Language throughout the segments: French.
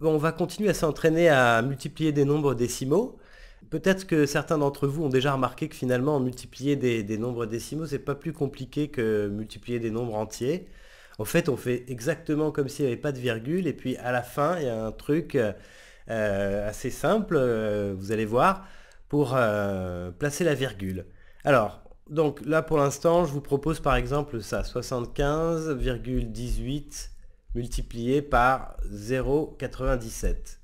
on va continuer à s'entraîner à multiplier des nombres décimaux. Peut-être que certains d'entre vous ont déjà remarqué que finalement, multiplier des, nombres décimaux, c'est pas plus compliqué que multiplier des nombres entiers. En fait, on fait exactement comme s'il n'y avait pas de virgule, et puis à la fin, il y a un truc euh, assez simple, euh, vous allez voir, pour euh, placer la virgule. Alors, donc là pour l'instant, je vous propose par exemple ça, 75,18 multiplié par 0,97.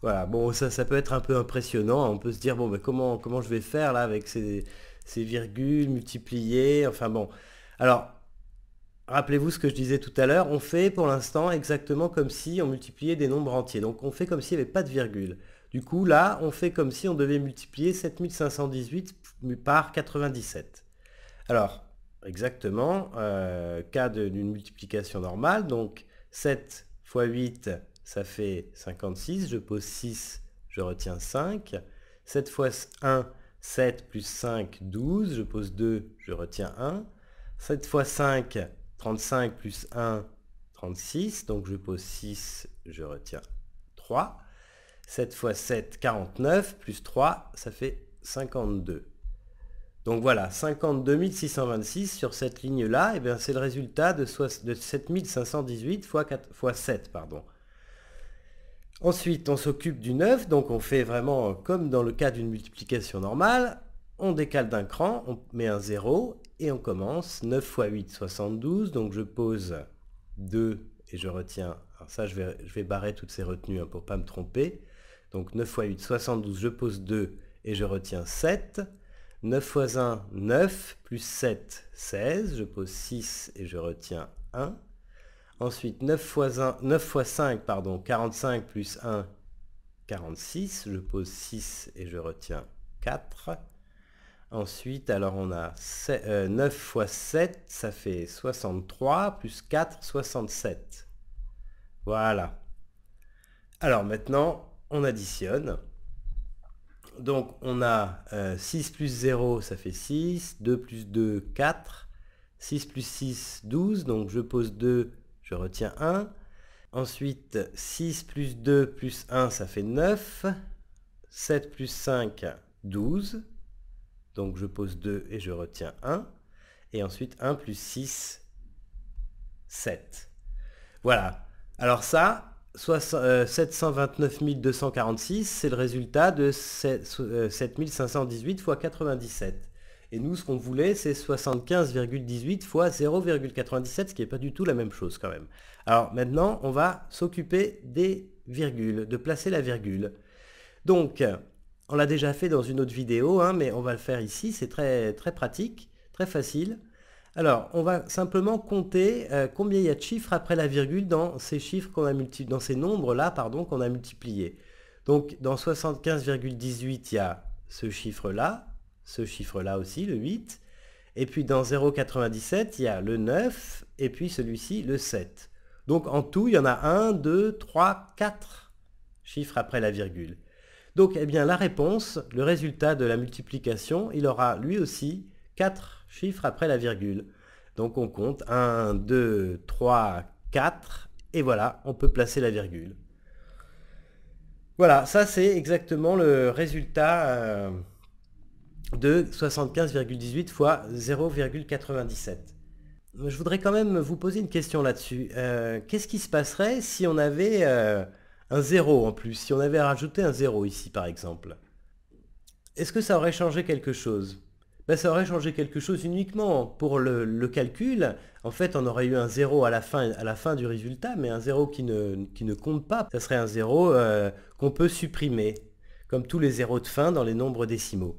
Voilà, bon ça, ça peut être un peu impressionnant, hein. on peut se dire bon mais ben, comment, comment je vais faire là avec ces, virgules multipliées, enfin bon. Alors, rappelez-vous ce que je disais tout à l'heure, on fait pour l'instant exactement comme si on multipliait des nombres entiers. Donc on fait comme s'il n'y avait pas de virgule. Du coup là, on fait comme si on devait multiplier 7518 par 97. Alors, exactement, euh, cas d'une multiplication normale, donc 7 x 8, ça fait 56. Je pose 6, je retiens 5. 7 x 1, 7 plus 5, 12. Je pose 2, je retiens 1. 7 x 5, 35 plus 1, 36. Donc je pose 6, je retiens 3. 7 x 7, 49, plus 3, ça fait 52. Donc voilà, 52 626 sur cette ligne-là, et eh bien c'est le résultat de, 7518 fois, 7. Pardon. Ensuite, on s'occupe du 9, donc on fait vraiment comme dans le cas d'une multiplication normale. On décale d'un cran, on met un 0 et on commence. 9 x 8, 72. Donc je pose 2 et je retiens. ça, je vais, barrer toutes ces retenues hein, pour ne pas me tromper. Donc 9 x 8, 72, je pose 2 et je retiens 7. 9 fois 1, 9, plus 7, 16. Je pose 6 et je retiens 1. Ensuite, 9 x, 1, 9 5, pardon, 45 plus 1, 46. Je pose 6 et je retiens 4. Ensuite, alors on a 9 x 7, ça fait 63, plus 4, 67. Voilà. Alors maintenant, on additionne donc on a 6 euh, plus 0, ça fait 6. 2 plus 2, 4. 6 plus 6, 12. Donc je pose 2, je retiens 1. Ensuite, 6 plus 2 plus 1, ça fait 9. 7 plus 5, 12. Donc je pose 2 et je retiens 1. Et ensuite, 1 plus 6, 7. Voilà. Alors ça, 729 246, euh, c'est le résultat de 7518 x 97. Et nous, ce qu'on voulait, c'est 75,18 x 0,97, ce qui n'est pas du tout la même chose quand même. Alors maintenant, on va s'occuper des virgules, de placer la virgule. Donc, on l'a déjà fait dans une autre vidéo, hein, mais on va le faire ici, c'est très, très pratique, très facile. Alors, on va simplement compter euh, combien il y a de chiffres après la virgule dans ces chiffres qu'on a multipliés, dans ces nombres-là, pardon, qu'on a multipliés. Donc, dans 75,18, il y a ce chiffre-là, ce chiffre-là aussi, le 8. Et puis, dans 0,97, il y a le 9, et puis celui-ci, le 7. Donc, en tout, il y en a 1, 2, 3, 4 chiffres après la virgule. Donc, eh bien, la réponse, le résultat de la multiplication, il aura lui aussi 4 chiffre après la virgule. Donc on compte 1, 2, 3, 4, et voilà, on peut placer la virgule. Voilà, ça c'est exactement le résultat euh, de 75,18 fois 0,97. Je voudrais quand même vous poser une question là-dessus. Euh, qu'est-ce qui se passerait si on avait euh, un 0 en plus, si on avait rajouté un 0 ici par exemple Est-ce que ça aurait changé quelque chose ben, ça aurait changé quelque chose uniquement pour le, calcul. En fait, on aurait eu un zéro à la fin, du résultat, mais un zéro qui ne, compte pas. Ça serait un zéro euh, qu'on peut supprimer, comme tous les zéros de fin dans les nombres décimaux.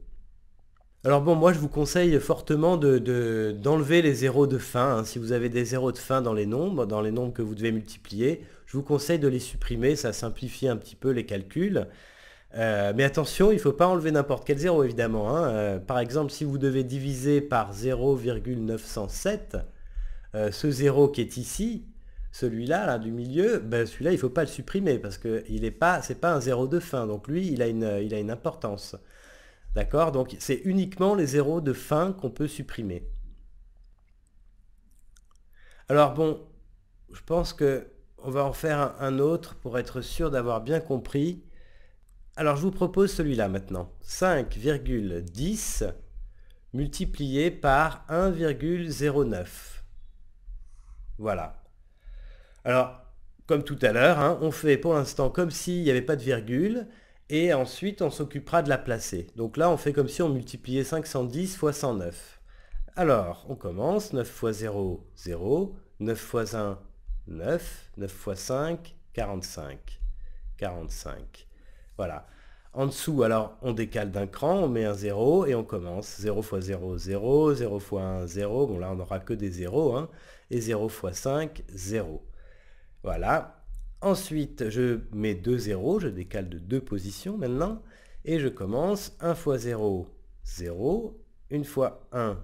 Alors bon, moi je vous conseille fortement d'enlever de, d'enlever les zéros de fin. Hein. Si vous avez des zéros de fin dans les nombres, dans les nombres que vous devez multiplier, je vous conseille de les supprimer, ça simplifie un petit peu les calculs. Euh, mais attention, il ne faut pas enlever n'importe quel zéro évidemment. Hein. Euh, par exemple, si vous devez diviser par 0,907, euh, ce zéro qui est ici, celui-là là, du milieu, ben, celui-là il ne faut pas le supprimer parce que ce n'est pas, pas un zéro de fin. Donc lui, il a une, importance. D'accord Donc c'est uniquement les zéros de fin qu'on peut supprimer. Alors bon, je pense que on va en faire un autre pour être sûr d'avoir bien compris alors je vous propose celui-là maintenant. 5,10 multiplié par 1,09. Voilà. Alors, comme tout à l'heure, hein, on fait pour l'instant comme s'il n'y avait pas de virgule, et ensuite on s'occupera de la placer. Donc là, on fait comme si on multipliait 510 fois 109. Alors, on commence. 9 fois 0, 0. 9 fois 1, 9. 9 fois 5, 45. 45. Voilà. En dessous, alors on décale d'un cran, on met un 0 et on commence. 0 x 0, 0, 0 x 1, 0. Bon là on n'aura que des 0. Hein. Et 0 x 5, 0. Voilà. Ensuite, je mets deux 0, je décale de deux positions maintenant. Et je commence 1 x 0, 0. 1 x 1,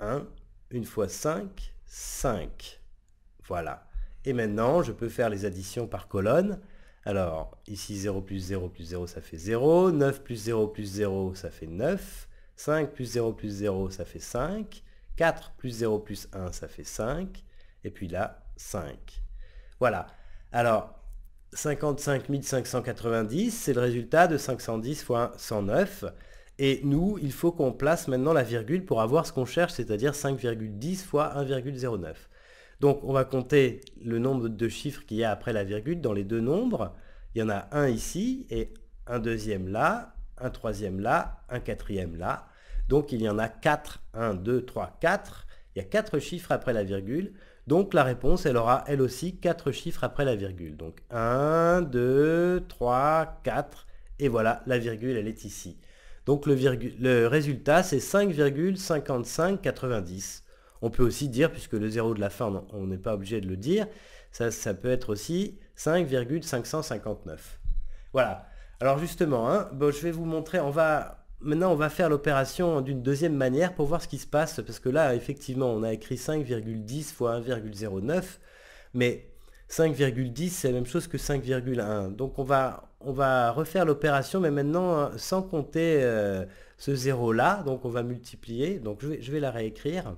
1. 1 x 5, 5. Voilà. Et maintenant, je peux faire les additions par colonne. Alors, ici 0 plus 0 plus 0, ça fait 0. 9 plus 0 plus 0, ça fait 9. 5 plus 0 plus 0, ça fait 5. 4 plus 0 plus 1, ça fait 5. Et puis là, 5. Voilà. Alors, 55 590, c'est le résultat de 510 fois 109. Et nous, il faut qu'on place maintenant la virgule pour avoir ce qu'on cherche, c'est-à-dire 5,10 fois 1,09. Donc on va compter le nombre de chiffres qu'il y a après la virgule dans les deux nombres. Il y en a un ici et un deuxième là, un troisième là, un quatrième là. Donc il y en a 4, 1, 2, 3, 4. Il y a quatre chiffres après la virgule. Donc la réponse, elle aura elle aussi 4 chiffres après la virgule. Donc 1, 2, 3, 4. Et voilà, la virgule, elle est ici. Donc le, le résultat, c'est 5,5590. On peut aussi dire, puisque le zéro de la fin, on n'est pas obligé de le dire, ça, ça peut être aussi 5,559. Voilà. Alors justement, hein, bon, je vais vous montrer, on va, maintenant on va faire l'opération d'une deuxième manière pour voir ce qui se passe, parce que là, effectivement, on a écrit 5,10 fois 1,09, mais 5,10 c'est la même chose que 5,1. Donc on va, on va refaire l'opération, mais maintenant hein, sans compter euh, ce zéro là, donc on va multiplier, donc je vais la réécrire.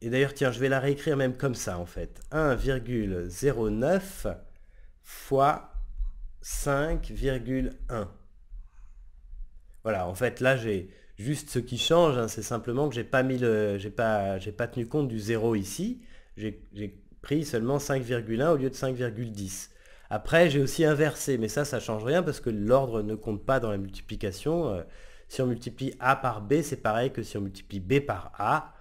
Et d'ailleurs, tiens, je vais la réécrire même comme ça en fait. 1,09 fois 5,1. Voilà, en fait là j'ai juste ce qui change, hein. c'est simplement que j'ai pas mis le. pas, pas tenu compte du 0 ici. J'ai pris seulement 5,1 au lieu de 5,10. Après, j'ai aussi inversé, mais ça, ça change rien parce que l'ordre ne compte pas dans la multiplication. Euh, si on multiplie A par B, c'est pareil que si on multiplie B par A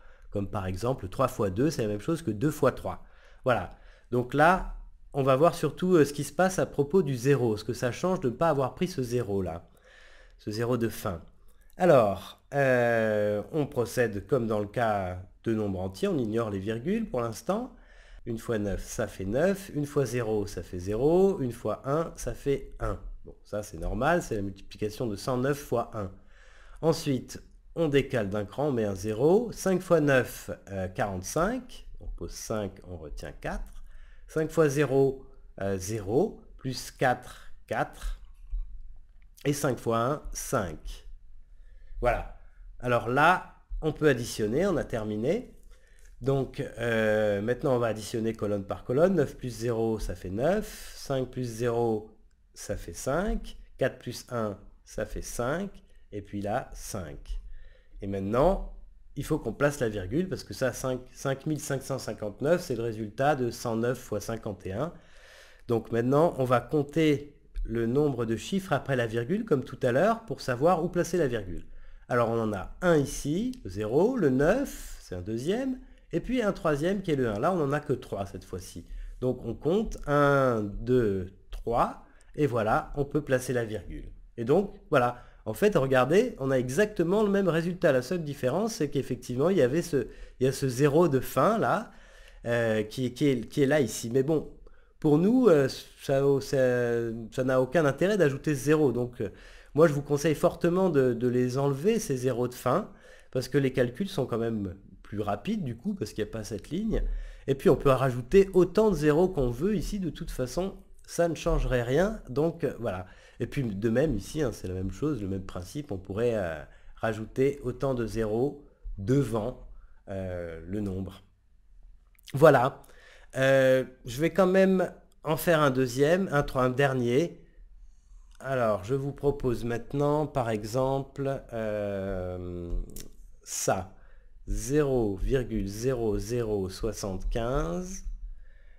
par exemple 3 fois 2, c'est la même chose que 2 fois 3. Voilà. Donc là, on va voir surtout euh, ce qui se passe à propos du 0, ce que ça change de ne pas avoir pris ce 0 là, ce 0 de fin. Alors, euh, on procède comme dans le cas de nombre entiers, on ignore les virgules pour l'instant. une fois 9, ça fait 9. Une fois 0, ça fait 0. Une fois 1, ça fait 1. Bon, ça c'est normal, c'est la multiplication de 109 fois 1. Ensuite, on décale d'un cran, on met un 0. 5 x 9, 45. On pose 5, on retient 4. 5 x 0, 0. Plus 4, 4. Et 5 x 1, 5. Voilà. Alors là, on peut additionner, on a terminé. Donc euh, maintenant, on va additionner colonne par colonne. 9 plus 0, ça fait 9. 5 plus 0, ça fait 5. 4 plus 1, ça fait 5. Et puis là, 5. Et maintenant, il faut qu'on place la virgule parce que ça, 5559, c'est le résultat de 109 x 51. Donc maintenant, on va compter le nombre de chiffres après la virgule, comme tout à l'heure, pour savoir où placer la virgule. Alors on en a un ici, le 0, le 9, c'est un deuxième, et puis un troisième qui est le 1. Là, on n'en a que 3 cette fois-ci. Donc on compte 1, 2, 3, et voilà, on peut placer la virgule. Et donc, voilà, en fait, regardez, on a exactement le même résultat. La seule différence, c'est qu'effectivement, il y avait ce, il a ce zéro de fin là, euh, qui, est, qui, est, là ici. Mais bon, pour nous, euh, ça, n'a aucun intérêt d'ajouter ce zéro. Donc, euh, moi, je vous conseille fortement de, de, les enlever, ces zéros de fin, parce que les calculs sont quand même plus rapides, du coup, parce qu'il n'y a pas cette ligne. Et puis, on peut rajouter autant de zéros qu'on veut ici. De toute façon, ça ne changerait rien. Donc, voilà. Et puis de même ici, hein, c'est la même chose, le même principe, on pourrait euh, rajouter autant de zéros devant euh, le nombre. Voilà, euh, je vais quand même en faire un deuxième, un, un dernier. Alors, je vous propose maintenant, par exemple, ça. 0,0075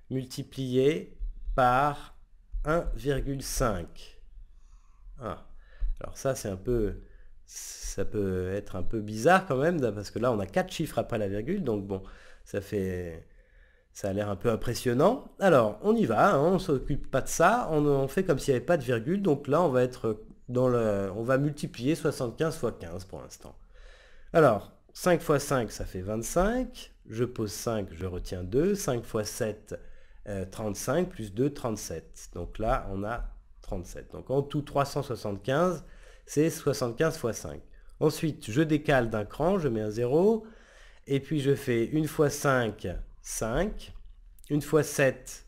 multiplié par 1,5. Ah. Alors ça, c'est un peu... Ça peut être un peu bizarre quand même, parce que là, on a quatre chiffres après la virgule, donc bon, ça fait... Ça a l'air un peu impressionnant. Alors, on y va, hein, on ne s'occupe pas de ça, on, fait comme s'il n'y avait pas de virgule, donc là, on va être dans le... On va multiplier 75 fois 15 pour l'instant. Alors, 5 fois 5, ça fait 25. Je pose 5, je retiens 2. 5 fois 7, 35, euh, plus 2, 37. Donc là, on a donc en tout 375, c'est 75 x 5. Ensuite, je décale d'un cran, je mets un 0, et puis je fais 1 x 5, 5, 1 x 7,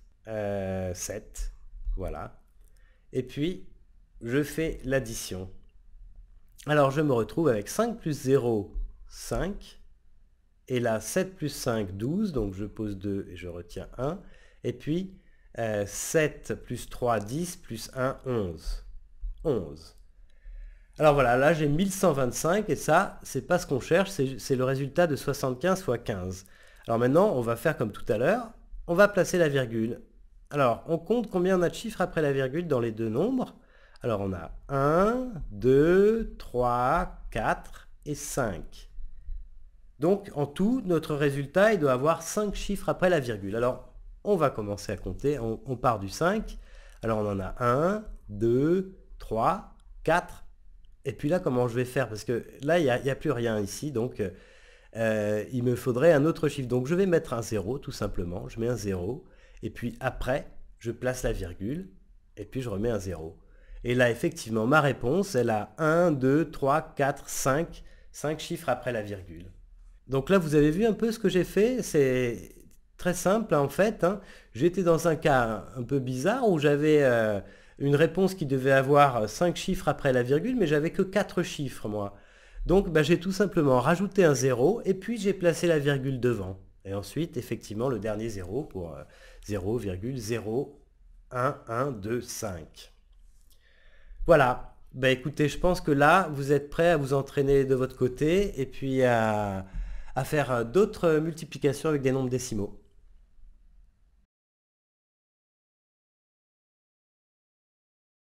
7, voilà. Et puis, je fais l'addition. Alors je me retrouve avec 5 plus 0, 5. Et là, 7 plus 5, 12. Donc je pose 2 et je retiens 1. Et puis 7 euh, plus 3, 10 plus 1, 11. 11. Alors voilà, là j'ai 1125 et ça, c'est pas ce qu'on cherche, c'est le résultat de 75 fois 15. Alors maintenant, on va faire comme tout à l'heure, on va placer la virgule. Alors, on compte combien on a de chiffres après la virgule dans les deux nombres. Alors on a 1, 2, 3, 4 et 5. Donc en tout, notre résultat, il doit avoir 5 chiffres après la virgule. Alors on va commencer à compter. On, part du 5. Alors on en a 1, 2, 3, 4. Et puis là, comment je vais faire Parce que là, il n'y a, plus rien ici. Donc, euh, euh, il me faudrait un autre chiffre. Donc, je vais mettre un 0, tout simplement. Je mets un 0. Et puis après, je place la virgule. Et puis, je remets un 0. Et là, effectivement, ma réponse, elle a 1, 2, 3, 4, 5. 5 chiffres après la virgule. Donc là, vous avez vu un peu ce que j'ai fait. C'est très simple en fait. Hein. J'étais dans un cas un peu bizarre où j'avais euh, une réponse qui devait avoir 5 euh, chiffres après la virgule, mais j'avais que 4 chiffres moi. Donc bah, j'ai tout simplement rajouté un 0 et puis j'ai placé la virgule devant. Et ensuite, effectivement, le dernier 0 pour 0,01125. Euh, voilà. Bah écoutez, je pense que là, vous êtes prêt à vous entraîner de votre côté et puis à faire d'autres multiplications avec des nombres décimaux.